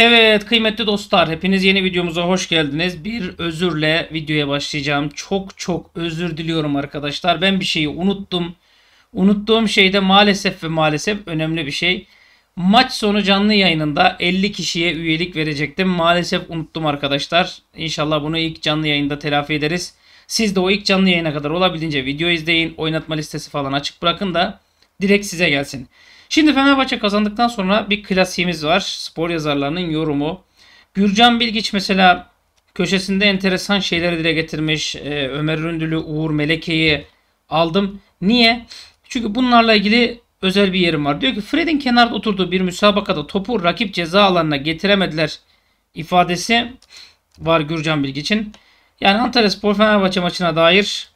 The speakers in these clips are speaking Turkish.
Evet kıymetli dostlar hepiniz yeni videomuza hoş geldiniz. Bir özürle videoya başlayacağım. Çok çok özür diliyorum arkadaşlar. Ben bir şeyi unuttum. Unuttuğum şey de maalesef ve maalesef önemli bir şey. Maç sonu canlı yayınında 50 kişiye üyelik verecektim. Maalesef unuttum arkadaşlar. İnşallah bunu ilk canlı yayında telafi ederiz. Siz de o ilk canlı yayına kadar olabildiğince video izleyin. Oynatma listesi falan açık bırakın da direkt size gelsin. Şimdi Fenerbahçe kazandıktan sonra bir klasiğimiz var. Spor yazarlarının yorumu. Gürcan Bilgiç mesela köşesinde enteresan şeyleri dile getirmiş. Ee, Ömer Ründül'ü, Uğur Meleke'yi aldım. Niye? Çünkü bunlarla ilgili özel bir yerim var. Diyor ki Fred'in kenarda oturduğu bir müsabakada topu rakip ceza alanına getiremediler ifadesi var Gürcan Bilgiç'in. Yani Antalya Spor Fenerbahçe maçına dair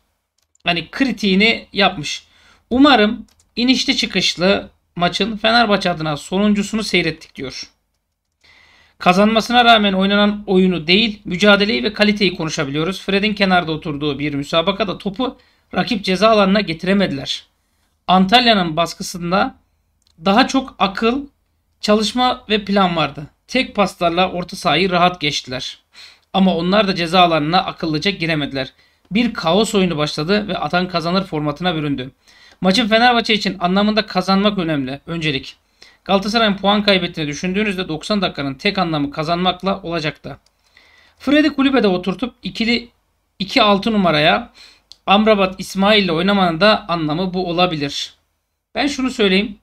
hani kritiğini yapmış. Umarım inişli çıkışlı maçın Fenerbahçe adına sonuncusunu seyrettik diyor. Kazanmasına rağmen oynanan oyunu değil, mücadeleyi ve kaliteyi konuşabiliyoruz. Fred'in kenarda oturduğu bir müsabakada topu rakip ceza alanına getiremediler. Antalya'nın baskısında daha çok akıl, çalışma ve plan vardı. Tek paslarla orta sahayı rahat geçtiler. Ama onlar da ceza alanına akıllıca giremediler. Bir kaos oyunu başladı ve atan kazanır formatına büründü. Maçın Fenerbahçe için anlamında kazanmak önemli. Öncelik. Galatasaray'ın puan kaybettiğini düşündüğünüzde 90 dakikanın tek anlamı kazanmakla olacaktı. Fred'i kulübede oturtup ikili 2-6 numaraya Amrabat İsmail ile oynamanın da anlamı bu olabilir. Ben şunu söyleyeyim.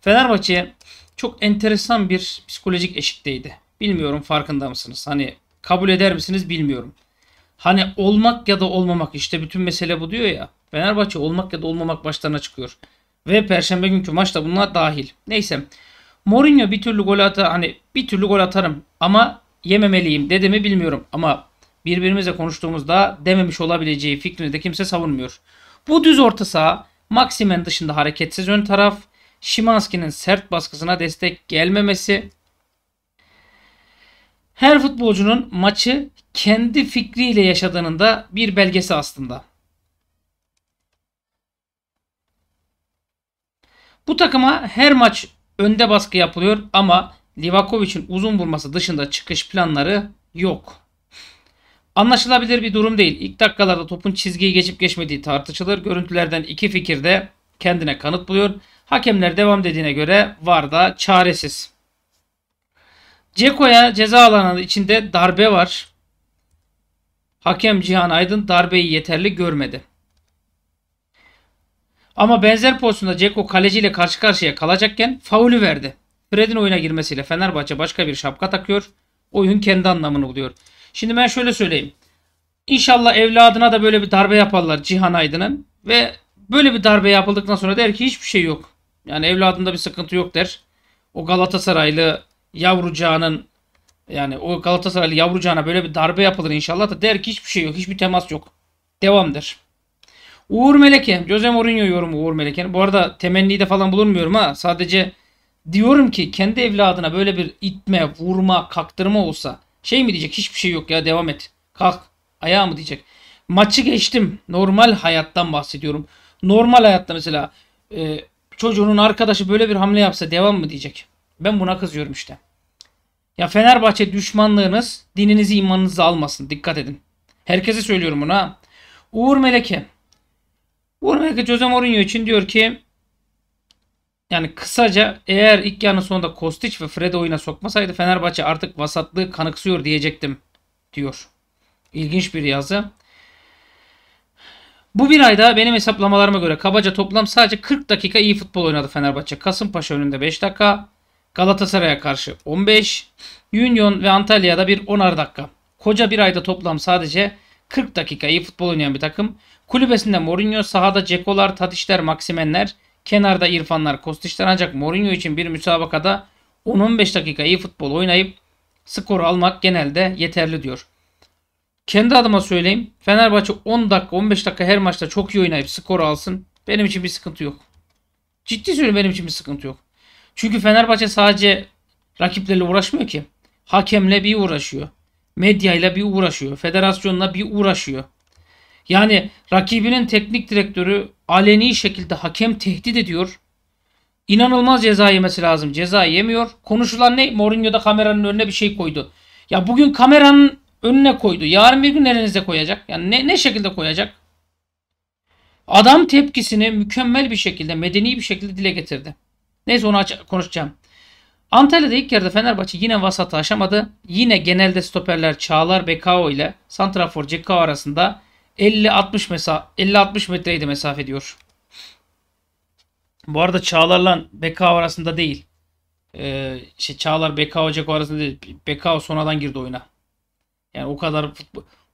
Fenerbahçe çok enteresan bir psikolojik eşikteydi. Bilmiyorum farkında mısınız? Hani kabul eder misiniz bilmiyorum. Hani olmak ya da olmamak işte bütün mesele bu diyor ya. Fenerbahçe olmak ya da olmamak başlarına çıkıyor. Ve perşembe günkü maçta bunlar dahil. Neyse. Mourinho bir türlü gol atar hani bir türlü gol atarım ama yememeliyim dedi mi bilmiyorum ama birbirimizle konuştuğumuzda dememiş olabileceği fikrini de kimse savunmuyor. Bu düz orta saha Maximen dışında hareketsiz ön taraf, Şimanski'nin sert baskısına destek gelmemesi, her futbolcunun maçı kendi fikriyle yaşadığının da bir belgesi aslında. Bu takıma her maç önde baskı yapılıyor ama Livakovic'in uzun vurması dışında çıkış planları yok. Anlaşılabilir bir durum değil. İlk dakikalarda topun çizgiyi geçip geçmediği tartışılır. Görüntülerden iki fikir de kendine kanıt buluyor. Hakemler devam dediğine göre var da çaresiz. Ceko'ya ceza alanı içinde darbe var. Hakem Cihan Aydın darbeyi yeterli görmedi. Ama benzer pozisyonda Ceko kaleciyle karşı karşıya kalacakken faulü verdi. Fred'in oyuna girmesiyle Fenerbahçe başka bir şapka takıyor. Oyun kendi anlamını buluyor. Şimdi ben şöyle söyleyeyim. İnşallah evladına da böyle bir darbe yaparlar Cihan Aydın'ın. Ve böyle bir darbe yapıldıktan sonra der ki hiçbir şey yok. Yani evladında bir sıkıntı yok der. O Galatasaraylı yavrucağının yani o Galatasaraylı yavrucağına böyle bir darbe yapılır inşallah da der ki hiçbir şey yok. Hiçbir temas yok. Devamdır. Uğur Meleke. Jose Mourinho yorumu Uğur Meleke. Bu arada temenni de falan bulunmuyorum ha. Sadece diyorum ki kendi evladına böyle bir itme, vurma, kaktırma olsa şey mi diyecek? Hiçbir şey yok ya devam et. Kalk. Ayağı mı diyecek? Maçı geçtim. Normal hayattan bahsediyorum. Normal hayatta mesela e, çocuğunun arkadaşı böyle bir hamle yapsa devam mı diyecek? Ben buna kızıyorum işte. Ya Fenerbahçe düşmanlığınız dininizi imanınızı almasın. Dikkat edin. Herkese söylüyorum bunu ha. Uğur Meleke Burnley'e Jose Mourinho için diyor ki yani kısaca eğer ilk yarının sonunda Kostić ve Fred oyuna sokmasaydı Fenerbahçe artık vasatlığı kanıksıyor diyecektim diyor. İlginç bir yazı. Bu bir ayda benim hesaplamalarıma göre kabaca toplam sadece 40 dakika iyi futbol oynadı Fenerbahçe. Kasımpaşa önünde 5 dakika, Galatasaray'a karşı 15, Union ve Antalya'da bir 10'ar dakika. Koca bir ayda toplam sadece 40 dakika iyi futbol oynayan bir takım. Kulübesinde Mourinho, sahada Cekolar, Tatişler, Maksimenler, kenarda İrfanlar, kostişler ancak Mourinho için bir müsabakada 10-15 dakika iyi futbol oynayıp skor almak genelde yeterli diyor. Kendi adıma söyleyeyim. Fenerbahçe 10 dakika 15 dakika her maçta çok iyi oynayıp skor alsın. Benim için bir sıkıntı yok. Ciddi söylüyorum benim için bir sıkıntı yok. Çünkü Fenerbahçe sadece rakiplerle uğraşmıyor ki. Hakemle bir uğraşıyor medyayla bir uğraşıyor. Federasyonla bir uğraşıyor. Yani rakibinin teknik direktörü aleni şekilde hakem tehdit ediyor. İnanılmaz ceza yemesi lazım. Ceza yemiyor. Konuşulan ne? Mourinho da kameranın önüne bir şey koydu. Ya bugün kameranın önüne koydu. Yarın bir gün elinize koyacak. Yani ne, ne şekilde koyacak? Adam tepkisini mükemmel bir şekilde, medeni bir şekilde dile getirdi. Neyse onu konuşacağım. Antalya'da ilk yarıda Fenerbahçe yine vasatı aşamadı. Yine genelde stoperler Çağlar Bekao ile Santrafor Cekao arasında 50-60 mesa 50-60 metreydi mesafe diyor. Bu arada Çağlar'la Bekao arasında değil. Ee, işte Çağlar Bekao Ceko arasında değil. Bekao sonradan girdi oyuna. Yani o kadar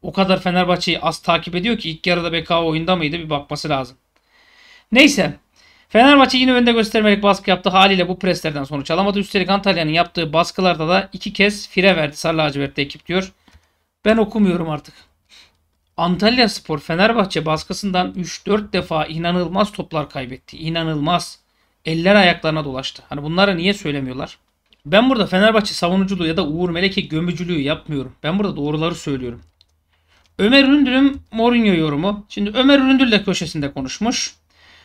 o kadar Fenerbahçe'yi az takip ediyor ki ilk yarıda Bekao oyunda mıydı bir bakması lazım. Neyse Fenerbahçe yine önde göstermelik baskı yaptı. Haliyle bu preslerden sonuç alamadı. Üstelik Antalya'nın yaptığı baskılarda da iki kez fire verdi Sarı Lacivert'te ekip diyor. Ben okumuyorum artık. Antalya Spor Fenerbahçe baskısından 3-4 defa inanılmaz toplar kaybetti. İnanılmaz. Eller ayaklarına dolaştı. Hani bunları niye söylemiyorlar? Ben burada Fenerbahçe savunuculuğu ya da Uğur Meleke gömücülüğü yapmıyorum. Ben burada doğruları söylüyorum. Ömer Üründül'ün Mourinho yorumu. Şimdi Ömer Üründül de köşesinde konuşmuş.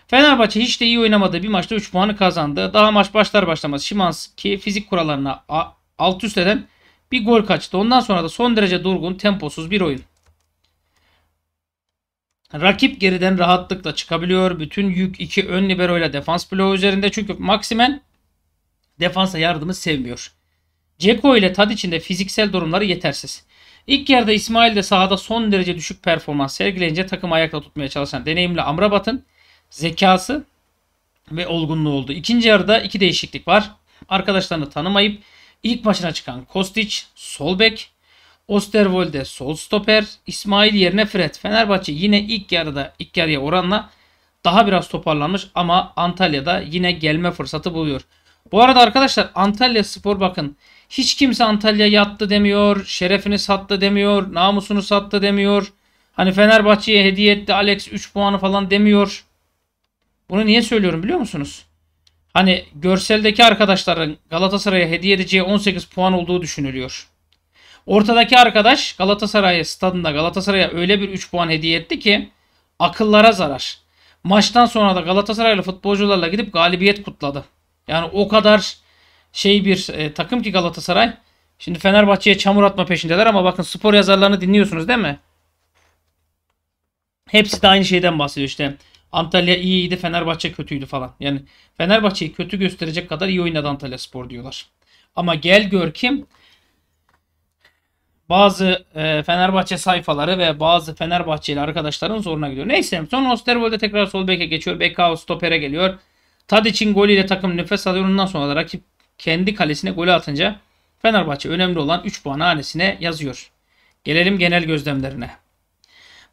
Fenerbahçe hiç de iyi oynamadığı bir maçta 3 puanı kazandı. Daha maç başlar başlamaz Şimanski fizik kurallarına alt üst eden bir gol kaçtı. Ondan sonra da son derece durgun, temposuz bir oyun. Rakip geriden rahatlıkla çıkabiliyor. Bütün yük iki ön libero ile defans bloğu üzerinde. Çünkü Maximen defansa yardımı sevmiyor. Ceko ile Tadic'in de fiziksel durumları yetersiz. İlk yarıda İsmail de sahada son derece düşük performans sergileyince takım ayakta tutmaya çalışan deneyimli Amrabat'ın zekası ve olgunluğu oldu. İkinci yarıda iki değişiklik var. Arkadaşlarını tanımayıp ilk başına çıkan Kostic sol bek, Osterwolde sol stoper, İsmail yerine Fred. Fenerbahçe yine ilk yarıda ilk yarıya oranla daha biraz toparlanmış ama Antalya'da yine gelme fırsatı buluyor. Bu arada arkadaşlar Antalya Spor bakın hiç kimse Antalya yattı demiyor, şerefini sattı demiyor, namusunu sattı demiyor. Hani Fenerbahçe'ye hediye etti Alex 3 puanı falan demiyor. Bunu niye söylüyorum biliyor musunuz? Hani görseldeki arkadaşların Galatasaray'a hediye edeceği 18 puan olduğu düşünülüyor. Ortadaki arkadaş Galatasaray stadında Galatasaray'a öyle bir 3 puan hediye etti ki akıllara zarar. Maçtan sonra da Galatasaraylı futbolcularla gidip galibiyet kutladı. Yani o kadar şey bir e, takım ki Galatasaray. Şimdi Fenerbahçe'ye çamur atma peşindeler ama bakın spor yazarlarını dinliyorsunuz değil mi? Hepsi de aynı şeyden bahsediyor işte. Antalya iyiydi, Fenerbahçe kötüydü falan. Yani Fenerbahçe'yi kötü gösterecek kadar iyi oynadı Antalya Spor diyorlar. Ama gel gör kim bazı e, Fenerbahçe sayfaları ve bazı Fenerbahçeli arkadaşların zoruna gidiyor. Neyse sonra Osterwold'e tekrar sol beke geçiyor. Bekao stopere geliyor. Tad için golüyle takım nefes alıyor. Ondan sonra da rakip kendi kalesine golü atınca Fenerbahçe önemli olan 3 puan hanesine yazıyor. Gelelim genel gözlemlerine.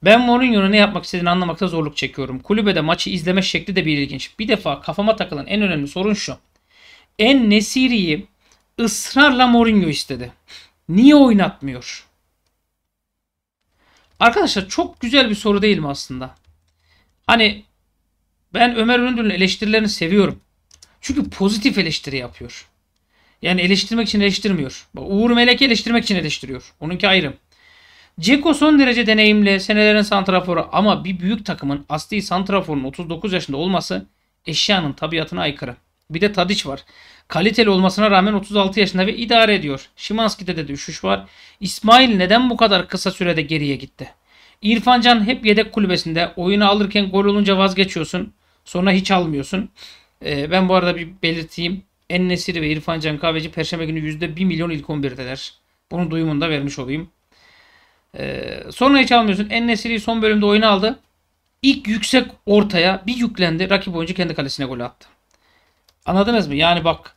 Ben Mourinho'nun ne yapmak istediğini anlamakta zorluk çekiyorum. Kulübede maçı izleme şekli de bir ilginç. Bir defa kafama takılan en önemli sorun şu. En Nesiri'yi ısrarla Mourinho istedi. Niye oynatmıyor? Arkadaşlar çok güzel bir soru değil mi aslında? Hani ben Ömer Öndür'ün eleştirilerini seviyorum. Çünkü pozitif eleştiri yapıyor. Yani eleştirmek için eleştirmiyor. Uğur Melek eleştirmek için eleştiriyor. Onunki ayrım. Ceko son derece deneyimli senelerin santraforu ama bir büyük takımın asli santraforun 39 yaşında olması eşyanın tabiatına aykırı. Bir de Tadiç var. Kaliteli olmasına rağmen 36 yaşında ve idare ediyor. Şimanski'de de düşüş var. İsmail neden bu kadar kısa sürede geriye gitti? İrfancan hep yedek kulübesinde. Oyunu alırken gol olunca vazgeçiyorsun. Sonra hiç almıyorsun. Ee, ben bu arada bir belirteyim. En Nesiri ve İrfancan Kahveci Perşembe günü %1 milyon ilk 11'deler. Bunu duyumunda vermiş olayım. Ee, sonra hiç almıyorsun. En son bölümde oyunu aldı. İlk yüksek ortaya bir yüklendi. Rakip oyuncu kendi kalesine gol attı. Anladınız mı? Yani bak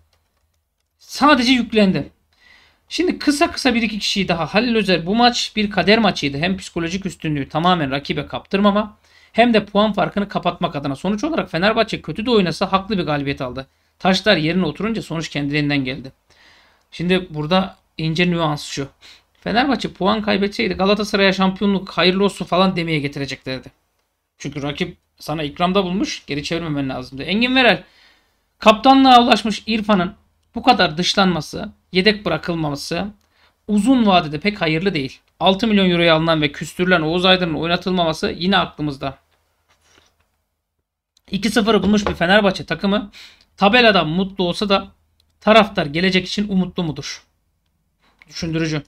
sadece yüklendi. Şimdi kısa kısa bir iki kişiyi daha Halil Özer bu maç bir kader maçıydı. Hem psikolojik üstünlüğü tamamen rakibe kaptırmama hem de puan farkını kapatmak adına. Sonuç olarak Fenerbahçe kötü de oynasa haklı bir galibiyet aldı. Taşlar yerine oturunca sonuç kendilerinden geldi. Şimdi burada ince nüans şu. Fenerbahçe puan kaybetseydi Galatasaray'a şampiyonluk hayırlı olsun falan demeye getireceklerdi. Çünkü rakip sana ikramda bulmuş geri çevirmemen lazımdı. Engin Verel kaptanlığa ulaşmış İrfan'ın bu kadar dışlanması, yedek bırakılmaması uzun vadede pek hayırlı değil. 6 milyon euroya alınan ve küstürülen Oğuz Aydın'ın oynatılmaması yine aklımızda. 2-0'ı bulmuş bir Fenerbahçe takımı tabelada mutlu olsa da taraftar gelecek için umutlu mudur? Düşündürücü.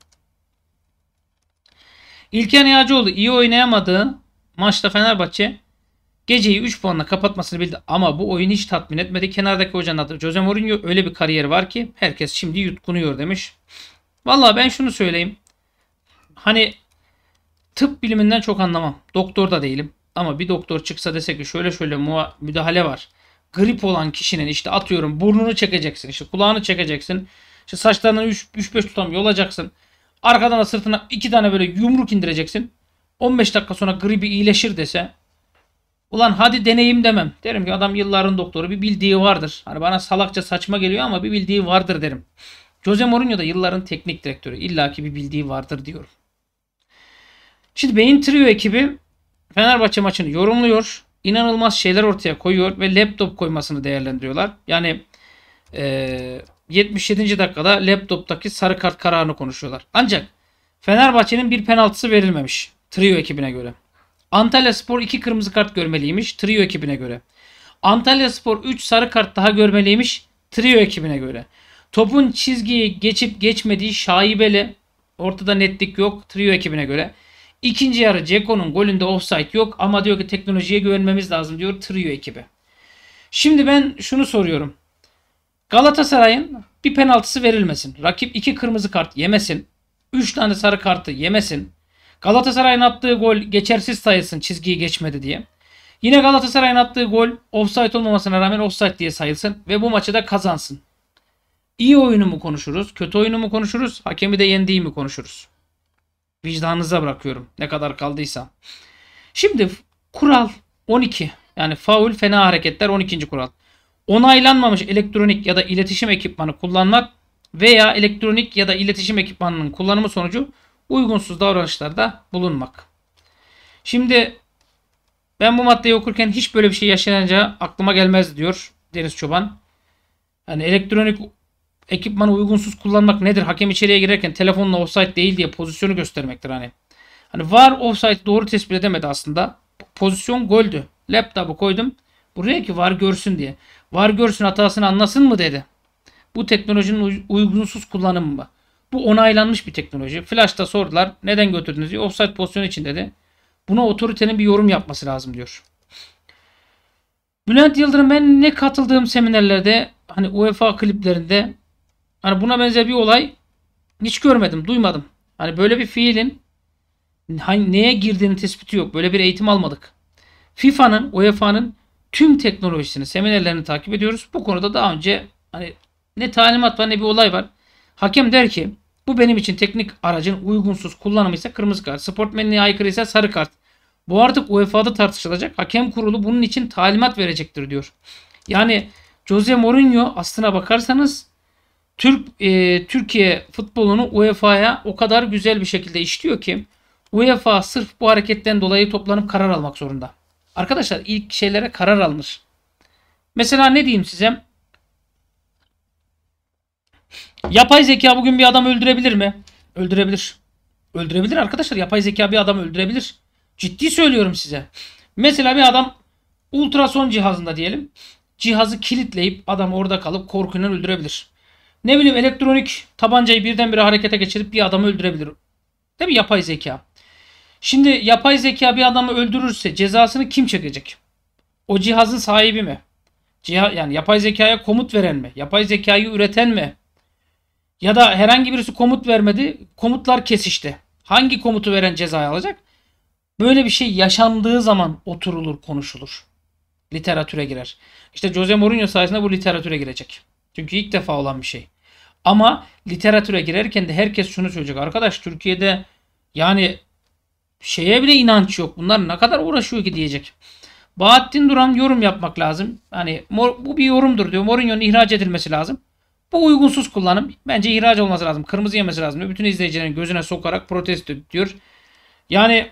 İlker Yağcıoğlu iyi oynayamadı. maçta Fenerbahçe geceyi 3 puanla kapatmasını bildi ama bu oyun hiç tatmin etmedi. Kenardaki hocanın adı Jose Mourinho öyle bir kariyer var ki herkes şimdi yutkunuyor demiş. Vallahi ben şunu söyleyeyim. Hani tıp biliminden çok anlamam. Doktor da değilim. Ama bir doktor çıksa dese ki şöyle şöyle müdahale var. Grip olan kişinin işte atıyorum burnunu çekeceksin, işte kulağını çekeceksin, işte saçlarından 3-5 tutam yolacaksın. Arkadan da sırtına iki tane böyle yumruk indireceksin. 15 dakika sonra gribi iyileşir dese ulan hadi deneyim demem. Derim ki adam yılların doktoru bir bildiği vardır. Hani bana salakça saçma geliyor ama bir bildiği vardır derim. Jose Mourinho da yılların teknik direktörü. İlla ki bir bildiği vardır diyorum. Şimdi Beyin Trio ekibi Fenerbahçe maçını yorumluyor. İnanılmaz şeyler ortaya koyuyor ve laptop koymasını değerlendiriyorlar. Yani ee, 77. dakikada laptoptaki sarı kart kararını konuşuyorlar. Ancak Fenerbahçe'nin bir penaltısı verilmemiş trio ekibine göre. Antalya Spor 2 kırmızı kart görmeliymiş trio ekibine göre. Antalya Spor 3 sarı kart daha görmeliymiş trio ekibine göre. Topun çizgiyi geçip geçmediği şaibeli ortada netlik yok trio ekibine göre. İkinci yarı Ceko'nun golünde offside yok ama diyor ki teknolojiye güvenmemiz lazım diyor trio ekibi. Şimdi ben şunu soruyorum. Galatasaray'ın bir penaltısı verilmesin. Rakip iki kırmızı kart yemesin. Üç tane sarı kartı yemesin. Galatasaray'ın attığı gol geçersiz sayılsın çizgiyi geçmedi diye. Yine Galatasaray'ın attığı gol offside olmamasına rağmen offside diye sayılsın ve bu maçı da kazansın. İyi oyunu mu konuşuruz, kötü oyunu mu konuşuruz, hakemi de yendiği mi konuşuruz? Vicdanınıza bırakıyorum ne kadar kaldıysa. Şimdi kural 12 yani faul fena hareketler 12. kural onaylanmamış elektronik ya da iletişim ekipmanı kullanmak veya elektronik ya da iletişim ekipmanının kullanımı sonucu uygunsuz davranışlarda bulunmak. Şimdi ben bu maddeyi okurken hiç böyle bir şey yaşanacağı aklıma gelmez diyor Deniz Çoban. Yani elektronik ekipmanı uygunsuz kullanmak nedir? Hakem içeriye girerken telefonla offside değil diye pozisyonu göstermektir hani. Hani var offside doğru tespit edemedi aslında. Pozisyon goldü. Laptopu koydum. Buraya ki var görsün diye. Var görsün hatasını anlasın mı dedi. Bu teknolojinin uygunsuz kullanımı mı? Bu onaylanmış bir teknoloji. Flash'ta sordular. Neden götürdünüz diye. Offside pozisyon için dedi. Buna otoritenin bir yorum yapması lazım diyor. Bülent Yıldırım ben ne katıldığım seminerlerde hani UEFA kliplerinde hani buna benzer bir olay hiç görmedim, duymadım. Hani böyle bir fiilin hani neye girdiğini tespiti yok. Böyle bir eğitim almadık. FIFA'nın, UEFA'nın tüm teknolojisini, seminerlerini takip ediyoruz. Bu konuda daha önce hani ne talimat var ne bir olay var. Hakem der ki bu benim için teknik aracın uygunsuz kullanımıysa kırmızı kart. Sportmenliğe aykırıysa sarı kart. Bu artık UEFA'da tartışılacak. Hakem kurulu bunun için talimat verecektir diyor. Yani Jose Mourinho aslına bakarsanız Türk e, Türkiye futbolunu UEFA'ya o kadar güzel bir şekilde işliyor ki UEFA sırf bu hareketten dolayı toplanıp karar almak zorunda. Arkadaşlar ilk şeylere karar alınır. Mesela ne diyeyim size? Yapay zeka bugün bir adam öldürebilir mi? Öldürebilir. Öldürebilir arkadaşlar. Yapay zeka bir adam öldürebilir. Ciddi söylüyorum size. Mesela bir adam ultrason cihazında diyelim. Cihazı kilitleyip adam orada kalıp korkuyla öldürebilir. Ne bileyim elektronik tabancayı birdenbire harekete geçirip bir adamı öldürebilir. Değil mi yapay zeka? Şimdi yapay zeka bir adamı öldürürse cezasını kim çekecek? O cihazın sahibi mi? Ciha, yani yapay zekaya komut veren mi? Yapay zekayı üreten mi? Ya da herhangi birisi komut vermedi, komutlar kesişti. Hangi komutu veren cezayı alacak? Böyle bir şey yaşandığı zaman oturulur, konuşulur. Literatüre girer. İşte Jose Mourinho sayesinde bu literatüre girecek. Çünkü ilk defa olan bir şey. Ama literatüre girerken de herkes şunu söyleyecek. Arkadaş Türkiye'de yani şeye bile inanç yok. Bunlar ne kadar uğraşıyor ki diyecek. Bahattin Duran yorum yapmak lazım. Hani bu bir yorumdur diyor. Mourinho'nun ihraç edilmesi lazım. Bu uygunsuz kullanım. Bence ihraç olması lazım. Kırmızı yemesi lazım. Diyor. Bütün izleyicilerin gözüne sokarak protesto diyor. Yani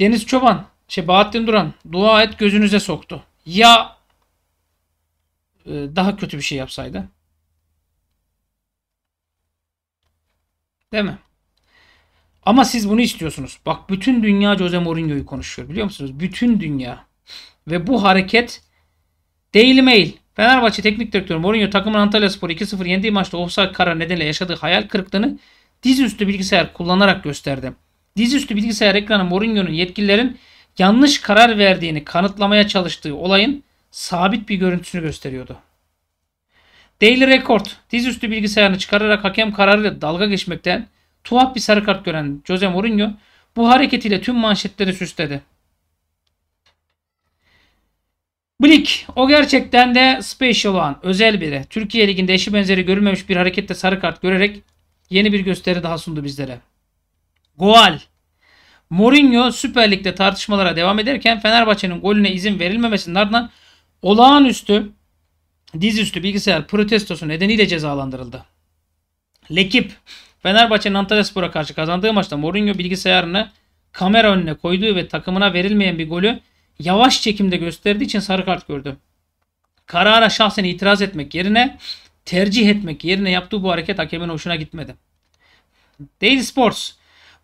Deniz Çoban, şey Bahattin Duran dua et gözünüze soktu. Ya e, daha kötü bir şey yapsaydı. Değil mi? Ama siz bunu istiyorsunuz. Bak bütün dünya Jose Mourinho'yu konuşuyor biliyor musunuz? Bütün dünya. Ve bu hareket Daily Mail. Fenerbahçe Teknik Direktörü Mourinho takımın Antalya Spor 2-0 yendiği maçta offside karar nedeniyle yaşadığı hayal kırıklığını dizüstü bilgisayar kullanarak gösterdi. Dizüstü bilgisayar ekranı Mourinho'nun yetkililerin yanlış karar verdiğini kanıtlamaya çalıştığı olayın sabit bir görüntüsünü gösteriyordu. Daily Record dizüstü bilgisayarını çıkararak hakem kararıyla dalga geçmekten Tuhaf bir sarı kart gören Jose Mourinho bu hareketiyle tüm manşetleri süsledi. Blik o gerçekten de special olan özel biri. Türkiye Ligi'nde eşi benzeri görülmemiş bir harekette sarı kart görerek yeni bir gösteri daha sundu bizlere. Goal Mourinho Süper Lig'de tartışmalara devam ederken Fenerbahçe'nin golüne izin verilmemesinin ardından olağanüstü dizüstü bilgisayar protestosu nedeniyle cezalandırıldı. Lekip Fenerbahçe'nin Antalyaspor'a karşı kazandığı maçta Mourinho bilgisayarını kamera önüne koyduğu ve takımına verilmeyen bir golü yavaş çekimde gösterdiği için sarı kart gördü. Karara şahsen itiraz etmek yerine tercih etmek yerine yaptığı bu hareket hakemin hoşuna gitmedi. Daily Sports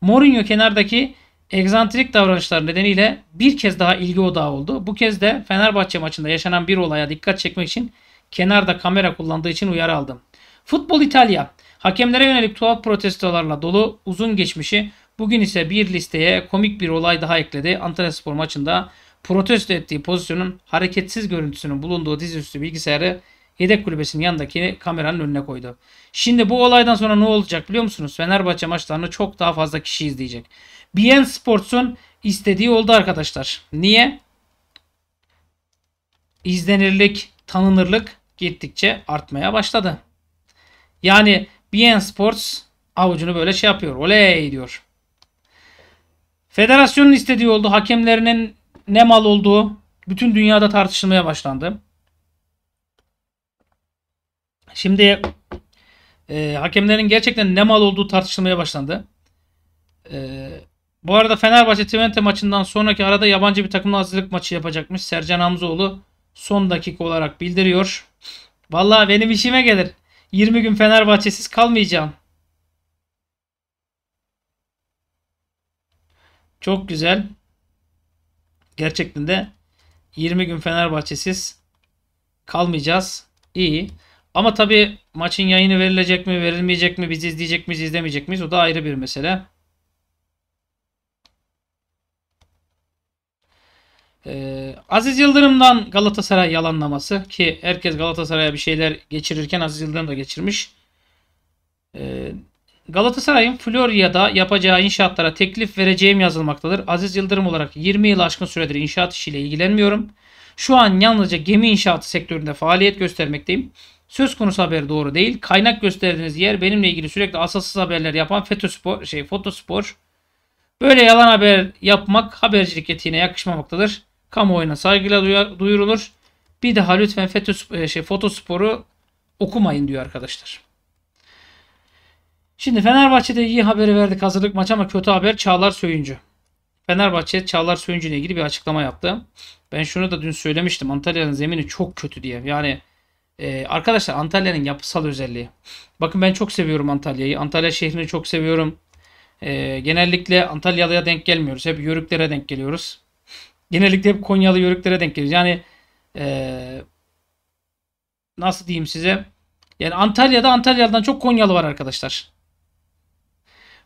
Mourinho kenardaki egzantrik davranışlar nedeniyle bir kez daha ilgi odağı oldu. Bu kez de Fenerbahçe maçında yaşanan bir olaya dikkat çekmek için kenarda kamera kullandığı için uyarı aldım. Futbol İtalya Hakemlere yönelik tuhaf protestolarla dolu uzun geçmişi bugün ise bir listeye komik bir olay daha ekledi. Antalya Spor maçında protesto ettiği pozisyonun hareketsiz görüntüsünün bulunduğu dizüstü bilgisayarı yedek kulübesinin yanındaki kameranın önüne koydu. Şimdi bu olaydan sonra ne olacak biliyor musunuz? Fenerbahçe maçlarını çok daha fazla kişi izleyecek. BN Sports'un istediği oldu arkadaşlar. Niye? İzlenirlik, tanınırlık gittikçe artmaya başladı. Yani BN e Sports avucunu böyle şey yapıyor. Oley diyor. Federasyonun istediği oldu. Hakemlerinin ne mal olduğu bütün dünyada tartışılmaya başlandı. Şimdi e, hakemlerin gerçekten ne mal olduğu tartışılmaya başlandı. E, bu arada Fenerbahçe Twente maçından sonraki arada yabancı bir takımla hazırlık maçı yapacakmış. Sercan Hamzoğlu son dakika olarak bildiriyor. Vallahi benim işime gelir. 20 gün Fenerbahçesiz kalmayacağım. Çok güzel. Gerçekten de 20 gün Fenerbahçesiz kalmayacağız. İyi. Ama tabii maçın yayını verilecek mi, verilmeyecek mi, bizi izleyecek miyiz, izlemeyecek miyiz o da ayrı bir mesele. Ee, Aziz Yıldırım'dan Galatasaray yalanlaması ki herkes Galatasaray'a bir şeyler geçirirken Aziz Yıldırım da geçirmiş. Ee, Galatasaray'ın Florya'da yapacağı inşaatlara teklif vereceğim yazılmaktadır. Aziz Yıldırım olarak 20 yıl aşkın süredir inşaat işiyle ilgilenmiyorum. Şu an yalnızca gemi inşaatı sektöründe faaliyet göstermekteyim. Söz konusu haber doğru değil. Kaynak gösterdiğiniz yer benimle ilgili sürekli asasız haberler yapan FETÖ şey, Fotospor. Böyle yalan haber yapmak habercilik etiğine yakışmamaktadır kamuoyuna saygıyla duyurulur. Bir daha lütfen FETÖ, e, şey, fotosporu okumayın diyor arkadaşlar. Şimdi Fenerbahçe'de iyi haberi verdik hazırlık maçı ama kötü haber Çağlar Söyüncü. Fenerbahçe Çağlar Söyüncü ile ilgili bir açıklama yaptı. Ben şunu da dün söylemiştim. Antalya'nın zemini çok kötü diye. Yani e, arkadaşlar Antalya'nın yapısal özelliği. Bakın ben çok seviyorum Antalya'yı. Antalya şehrini çok seviyorum. E, genellikle Antalyalıya denk gelmiyoruz. Hep Yörüklere denk geliyoruz genellikle hep Konyalı yörüklere denk gelir. Yani ee, nasıl diyeyim size? Yani Antalya'da Antalyalı'dan çok Konyalı var arkadaşlar.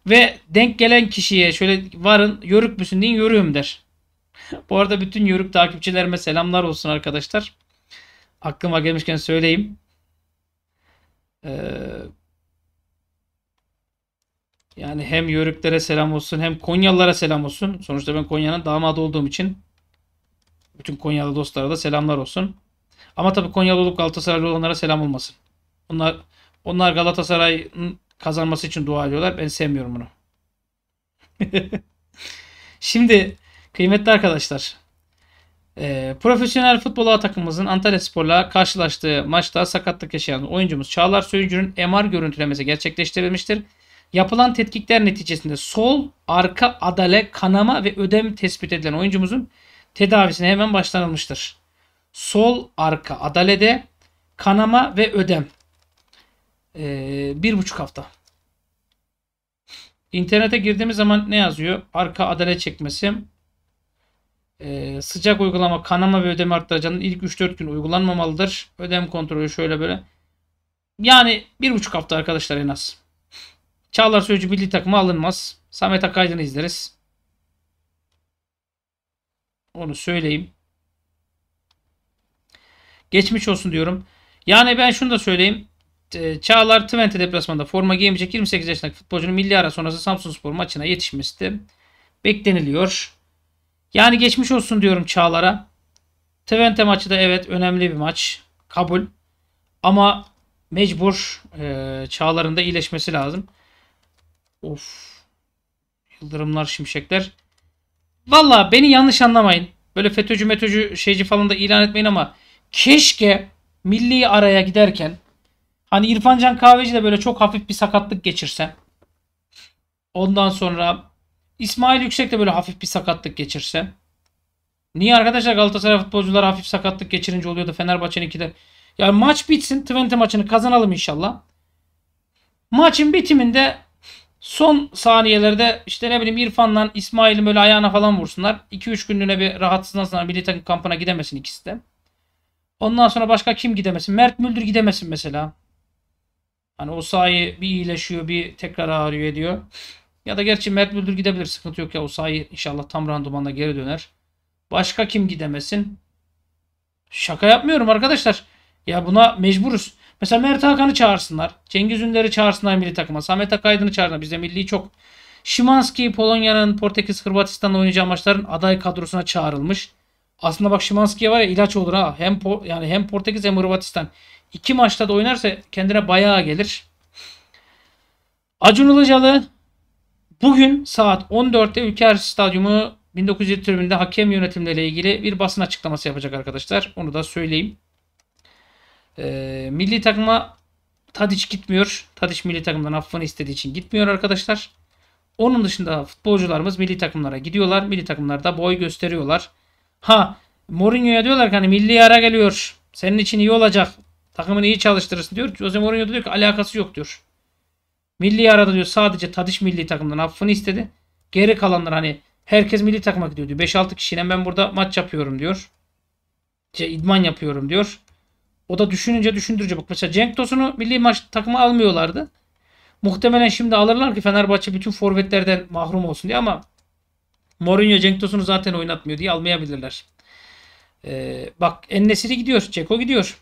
Ve denk gelen kişiye şöyle varın yörük müsün deyin yörüğüm der. Bu arada bütün yörük takipçilerime selamlar olsun arkadaşlar. Aklıma gelmişken söyleyeyim. Ee, yani hem yörüklere selam olsun hem Konyalılara selam olsun. Sonuçta ben Konya'nın damadı olduğum için bütün Konya'da dostlara da selamlar olsun. Ama tabii Konya'da olup Galatasaraylı olanlara selam olmasın. Onlar onlar Galatasaray'ın kazanması için dua ediyorlar. Ben sevmiyorum bunu. Şimdi kıymetli arkadaşlar. E, profesyonel futbol A takımımızın Antalya Spor'la karşılaştığı maçta sakatlık yaşayan oyuncumuz Çağlar Söyüncü'nün MR görüntülemesi gerçekleştirilmiştir. Yapılan tetkikler neticesinde sol arka adale kanama ve ödem tespit edilen oyuncumuzun tedavisine hemen başlanılmıştır. Sol arka adalede kanama ve ödem. Ee, bir buçuk hafta. İnternete girdiğimiz zaman ne yazıyor? Arka adale çekmesi. Ee, sıcak uygulama kanama ve ödem arttıracağının ilk 3-4 gün uygulanmamalıdır. Ödem kontrolü şöyle böyle. Yani bir buçuk hafta arkadaşlar en az. Çağlar Söyücü milli takıma alınmaz. Samet Akaydın'ı izleriz. Onu söyleyeyim. Geçmiş olsun diyorum. Yani ben şunu da söyleyeyim. Ee, Çağlar Twente deplasmanında forma giymeyecek 28 yaşındaki futbolcunun milli ara sonrası spor maçına yetişmesi de bekleniliyor. Yani geçmiş olsun diyorum Çağlar'a. Twente maçı da evet önemli bir maç. Kabul. Ama mecbur e, Çağlar'ın da iyileşmesi lazım. Of. Yıldırımlar, şimşekler. Valla beni yanlış anlamayın. Böyle FETÖ'cü METÖ'cü şeyci falan da ilan etmeyin ama keşke milli araya giderken hani İrfan Can Kahveci de böyle çok hafif bir sakatlık geçirse ondan sonra İsmail Yüksek de böyle hafif bir sakatlık geçirse niye arkadaşlar Galatasaray futbolcular hafif sakatlık geçirince oluyor da Fenerbahçe'ninki de yani maç bitsin Twente maçını kazanalım inşallah maçın bitiminde Son saniyelerde işte ne bileyim İrfan'la İsmail'in böyle ayağına falan vursunlar. 2-3 günlüğüne bir rahatsızlansınlar. Milli takım kampına gidemesin ikisi de. Ondan sonra başka kim gidemesin? Mert Müldür gidemesin mesela. Hani o sahi bir iyileşiyor bir tekrar ağrıyor ediyor. Ya da gerçi Mert Müldür gidebilir. Sıkıntı yok ya. O sahi inşallah tam randımanla geri döner. Başka kim gidemesin? Şaka yapmıyorum arkadaşlar. Ya buna mecburuz. Mesela Mert Hakan'ı çağırsınlar. Cengiz Ünder'i çağırsınlar milli takıma. Samet Akaydın'ı çağırsınlar. Bizde milli çok. Şimanski Polonya'nın Portekiz Hırvatistan'la oynayacağı maçların aday kadrosuna çağrılmış. Aslında bak Şimanski'ye var ya ilaç olur ha. Hem po- yani hem Portekiz hem Hırvatistan. İki maçta da oynarsa kendine bayağı gelir. Acun Ilıcalı bugün saat 14'te Ülker Stadyumu 1907 tribünde hakem yönetimleriyle ilgili bir basın açıklaması yapacak arkadaşlar. Onu da söyleyeyim. Ee, milli takıma Tadiç gitmiyor. Tadiç milli takımdan affını istediği için gitmiyor arkadaşlar. Onun dışında futbolcularımız milli takımlara gidiyorlar. Milli takımlarda boy gösteriyorlar. Ha Mourinho'ya diyorlar ki hani milli ara geliyor. Senin için iyi olacak. Takımını iyi çalıştırırsın diyor. Jose Mourinho diyor ki alakası yok diyor. Milli arada diyor sadece Tadiş milli takımdan affını istedi. Geri kalanlar hani herkes milli takıma gidiyor diyor. 5-6 kişiyle ben burada maç yapıyorum diyor. İşte idman yapıyorum diyor. O da düşününce düşündürücü. Bak mesela Cenk Tosun'u milli maç takımı almıyorlardı. Muhtemelen şimdi alırlar ki Fenerbahçe bütün forvetlerden mahrum olsun diye ama Mourinho Cenk Tosun'u zaten oynatmıyor diye almayabilirler. Ee, bak Ennesiri gidiyor. Ceko gidiyor.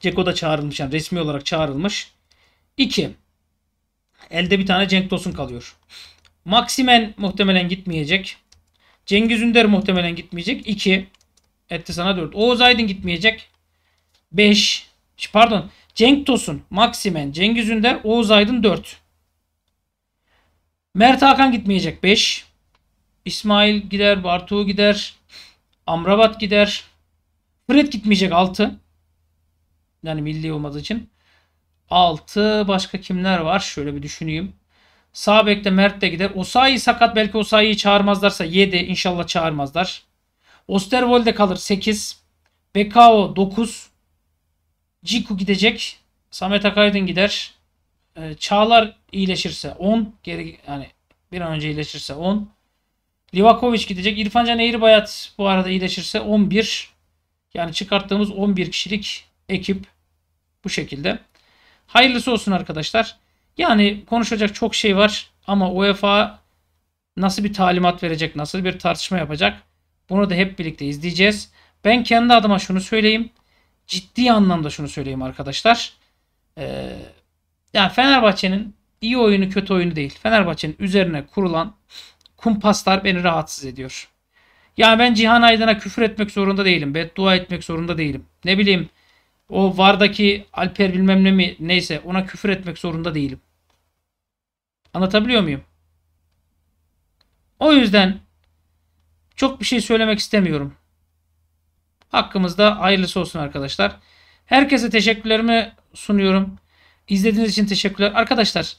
Ceko da çağrılmış. Yani resmi olarak çağrılmış. İki Elde bir tane Cenk Tosun kalıyor. Maximen muhtemelen gitmeyecek. Cengiz Ünder muhtemelen gitmeyecek. İki Etti sana dört. Oğuz Aydın gitmeyecek. 5. Pardon. Cenk Tosun, Maksimen, Cengiz Ünder, Oğuz Aydın 4. Mert Hakan gitmeyecek 5. İsmail gider, Bartu gider, Amrabat gider. Fred gitmeyecek 6. Yani milli olmadığı için. 6 başka kimler var? Şöyle bir düşüneyim. Sağ bekte Mert de gider. Osayi sakat belki Osayi'yi çağırmazlarsa 7 inşallah çağırmazlar. Osterwolde kalır 8. Bekao 9. Ciku gidecek. Samet Akaydın gider. E, Çağlar iyileşirse 10. Geri yani bir an önce iyileşirse 10. Livakovic gidecek. İrfan Can Eğribayat bu arada iyileşirse 11. Yani çıkarttığımız 11 kişilik ekip bu şekilde. Hayırlısı olsun arkadaşlar. Yani konuşacak çok şey var ama UEFA nasıl bir talimat verecek, nasıl bir tartışma yapacak bunu da hep birlikte izleyeceğiz. Ben kendi adıma şunu söyleyeyim ciddi anlamda şunu söyleyeyim arkadaşlar. Ee, yani Fenerbahçe'nin iyi oyunu kötü oyunu değil. Fenerbahçe'nin üzerine kurulan kumpaslar beni rahatsız ediyor. Yani ben Cihan Aydın'a küfür etmek zorunda değilim. Beddua etmek zorunda değilim. Ne bileyim o Vardaki Alper bilmem ne mi neyse ona küfür etmek zorunda değilim. Anlatabiliyor muyum? O yüzden çok bir şey söylemek istemiyorum. Hakkımızda hayırlısı olsun arkadaşlar. Herkese teşekkürlerimi sunuyorum. İzlediğiniz için teşekkürler. Arkadaşlar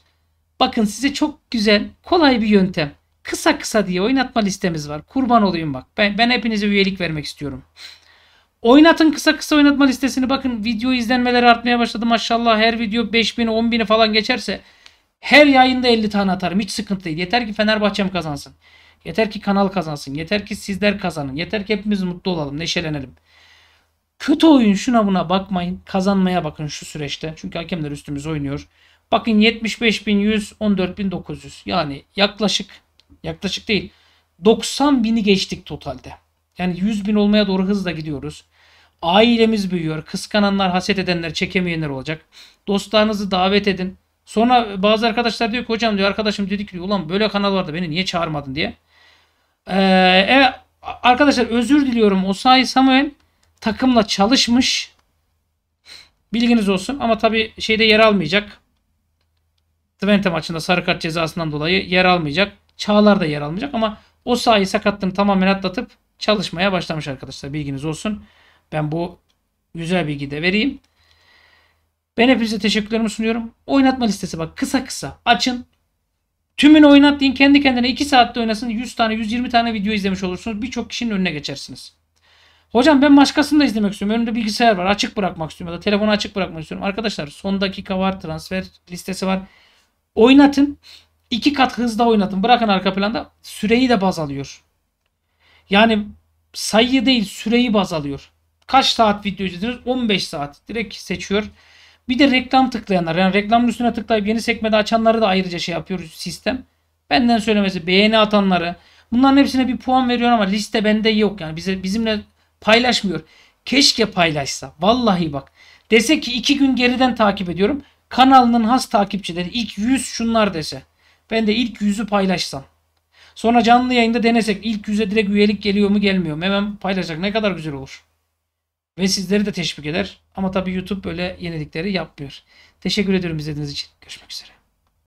bakın size çok güzel, kolay bir yöntem. Kısa kısa diye oynatma listemiz var. Kurban olayım bak. Ben, ben hepinize üyelik vermek istiyorum. Oynatın kısa kısa oynatma listesini bakın. Video izlenmeleri artmaya başladı maşallah. Her video 5000'i 10.000'i falan geçerse her yayında 50 tane atarım. Hiç sıkıntı değil. Yeter ki Fenerbahçe'm kazansın. Yeter ki kanal kazansın. Yeter ki sizler kazanın. Yeter ki hepimiz mutlu olalım, neşelenelim. Kötü oyun şuna buna bakmayın. Kazanmaya bakın şu süreçte. Çünkü hakemler üstümüz oynuyor. Bakın 75.100, 14.900. Yani yaklaşık, yaklaşık değil. 90.000'i geçtik totalde. Yani 100.000 olmaya doğru hızla gidiyoruz. Ailemiz büyüyor. Kıskananlar, haset edenler, çekemeyenler olacak. Dostlarınızı davet edin. Sonra bazı arkadaşlar diyor ki hocam diyor arkadaşım dedi ki ulan böyle kanal vardı beni niye çağırmadın diye. Ee, evet, arkadaşlar özür diliyorum. Osay Samuel takımla çalışmış. Bilginiz olsun ama tabi şeyde yer almayacak. Twente maçında sarı kart cezasından dolayı yer almayacak. Çağlar da yer almayacak ama o sayı sakatlığını tamamen atlatıp çalışmaya başlamış arkadaşlar. Bilginiz olsun. Ben bu güzel bilgi de vereyim. Ben hepinize teşekkürlerimi sunuyorum. Oynatma listesi bak kısa kısa açın. Tümünü oynat deyin kendi kendine 2 saatte oynasın 100 tane 120 tane video izlemiş olursunuz. Birçok kişinin önüne geçersiniz. Hocam ben başkasını da izlemek istiyorum. Önümde bilgisayar var. Açık bırakmak istiyorum. Ya da telefonu açık bırakmak istiyorum. Arkadaşlar son dakika var. Transfer listesi var. Oynatın. iki kat hızda oynatın. Bırakın arka planda. Süreyi de baz alıyor. Yani sayıyı değil süreyi baz alıyor. Kaç saat video izlediniz? 15 saat. Direkt seçiyor. Bir de reklam tıklayanlar. Yani reklamın üstüne tıklayıp yeni sekmede açanları da ayrıca şey yapıyoruz sistem. Benden söylemesi beğeni atanları. Bunların hepsine bir puan veriyor ama liste bende yok. Yani bize bizimle Paylaşmıyor. Keşke paylaşsa. Vallahi bak. Dese ki iki gün geriden takip ediyorum. Kanalının has takipçileri ilk yüz şunlar dese. Ben de ilk yüzü paylaşsam. Sonra canlı yayında denesek ilk yüze direkt üyelik geliyor mu gelmiyor mu hemen paylaşacak. ne kadar güzel olur. Ve sizleri de teşvik eder. Ama tabii YouTube böyle yenilikleri yapmıyor. Teşekkür ediyorum izlediğiniz için. Görüşmek üzere.